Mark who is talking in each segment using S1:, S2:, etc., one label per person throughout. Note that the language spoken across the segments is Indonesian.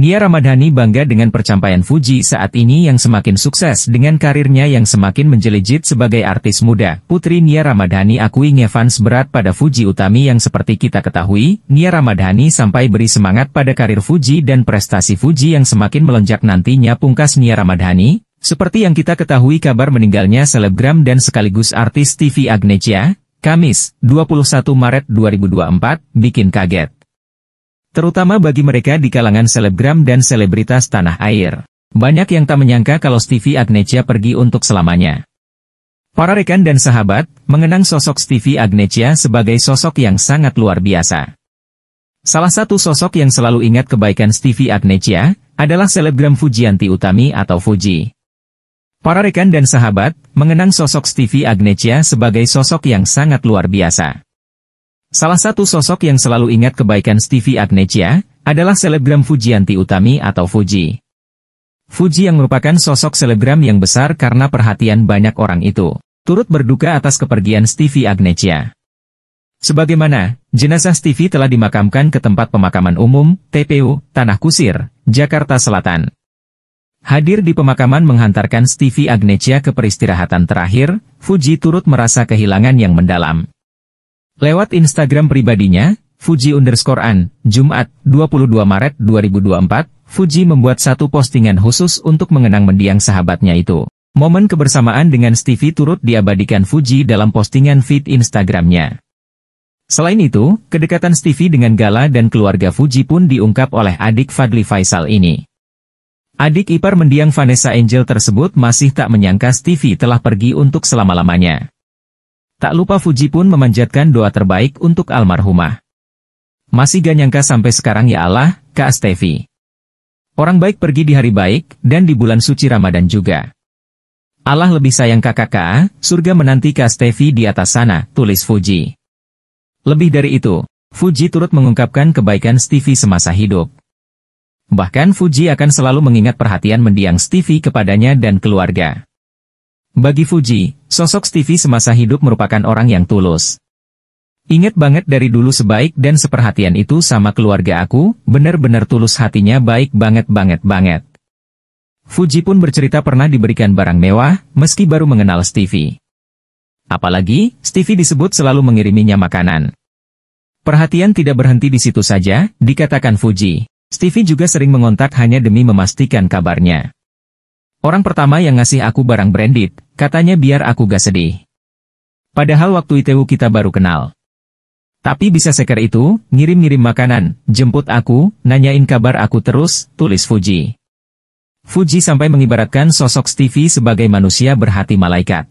S1: Nia Ramadhani bangga dengan percapaian Fuji saat ini yang semakin sukses dengan karirnya yang semakin menjelejit sebagai artis muda. Putri Nia Ramadhani akui ngefans berat pada Fuji Utami yang seperti kita ketahui, Nia Ramadhani sampai beri semangat pada karir Fuji dan prestasi Fuji yang semakin melonjak nantinya pungkas Nia Ramadhani. Seperti yang kita ketahui kabar meninggalnya selebgram dan sekaligus artis TV Agnesia, Kamis, 21 Maret 2024, bikin kaget. Terutama bagi mereka di kalangan selebgram dan selebritas tanah air. Banyak yang tak menyangka kalau Stevie Agnesia pergi untuk selamanya. Para rekan dan sahabat, mengenang sosok Stevie Agnesia sebagai sosok yang sangat luar biasa. Salah satu sosok yang selalu ingat kebaikan Stevie Agnesia, adalah selebgram Fujianti Utami atau Fuji. Para rekan dan sahabat, mengenang sosok Stevie Agnesia sebagai sosok yang sangat luar biasa. Salah satu sosok yang selalu ingat kebaikan Stevie Agnesia adalah selebgram Fujianti Utami atau Fuji. Fuji yang merupakan sosok selebgram yang besar karena perhatian banyak orang itu, turut berduka atas kepergian Stevie Agnesia. Sebagaimana, jenazah Stevie telah dimakamkan ke tempat pemakaman umum, TPU, Tanah Kusir, Jakarta Selatan. Hadir di pemakaman menghantarkan Stevie Agnesia ke peristirahatan terakhir, Fuji turut merasa kehilangan yang mendalam. Lewat Instagram pribadinya, Fuji underscore An, Jumat, 22 Maret 2024, Fuji membuat satu postingan khusus untuk mengenang mendiang sahabatnya itu. Momen kebersamaan dengan Stevie turut diabadikan Fuji dalam postingan feed Instagramnya. Selain itu, kedekatan Stevie dengan Gala dan keluarga Fuji pun diungkap oleh adik Fadli Faisal ini. Adik ipar mendiang Vanessa Angel tersebut masih tak menyangka Stevie telah pergi untuk selama-lamanya. Tak lupa Fuji pun memanjatkan doa terbaik untuk almarhumah. Masih gak nyangka sampai sekarang ya Allah, Kak Stevi. Orang baik pergi di hari baik, dan di bulan suci Ramadan juga. Allah lebih sayang kakak surga menanti Kak Stevi di atas sana, tulis Fuji. Lebih dari itu, Fuji turut mengungkapkan kebaikan Stevie semasa hidup. Bahkan Fuji akan selalu mengingat perhatian mendiang Stevie kepadanya dan keluarga. Bagi Fuji, sosok Stevie semasa hidup merupakan orang yang tulus. Ingat banget dari dulu sebaik dan seperhatian itu sama keluarga aku, benar-benar tulus hatinya baik banget-banget-banget. Fuji pun bercerita pernah diberikan barang mewah, meski baru mengenal Stevie. Apalagi, Stevie disebut selalu mengiriminya makanan. Perhatian tidak berhenti di situ saja, dikatakan Fuji. Stevie juga sering mengontak hanya demi memastikan kabarnya. Orang pertama yang ngasih aku barang branded, katanya biar aku gak sedih. Padahal waktu itu kita baru kenal. Tapi bisa seker itu, ngirim-ngirim makanan, jemput aku, nanyain kabar aku terus, tulis Fuji. Fuji sampai mengibaratkan sosok Stevie sebagai manusia berhati malaikat.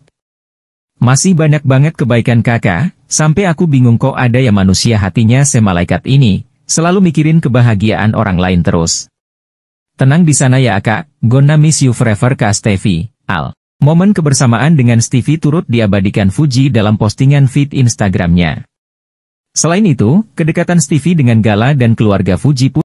S1: Masih banyak banget kebaikan kakak, sampai aku bingung kok ada yang manusia hatinya semalaikat ini, selalu mikirin kebahagiaan orang lain terus. Tenang di sana ya kak, gonna miss you forever kak Stevie, al. Momen kebersamaan dengan Stevie turut diabadikan Fuji dalam postingan feed Instagramnya. Selain itu, kedekatan Stevie dengan Gala dan keluarga Fuji pun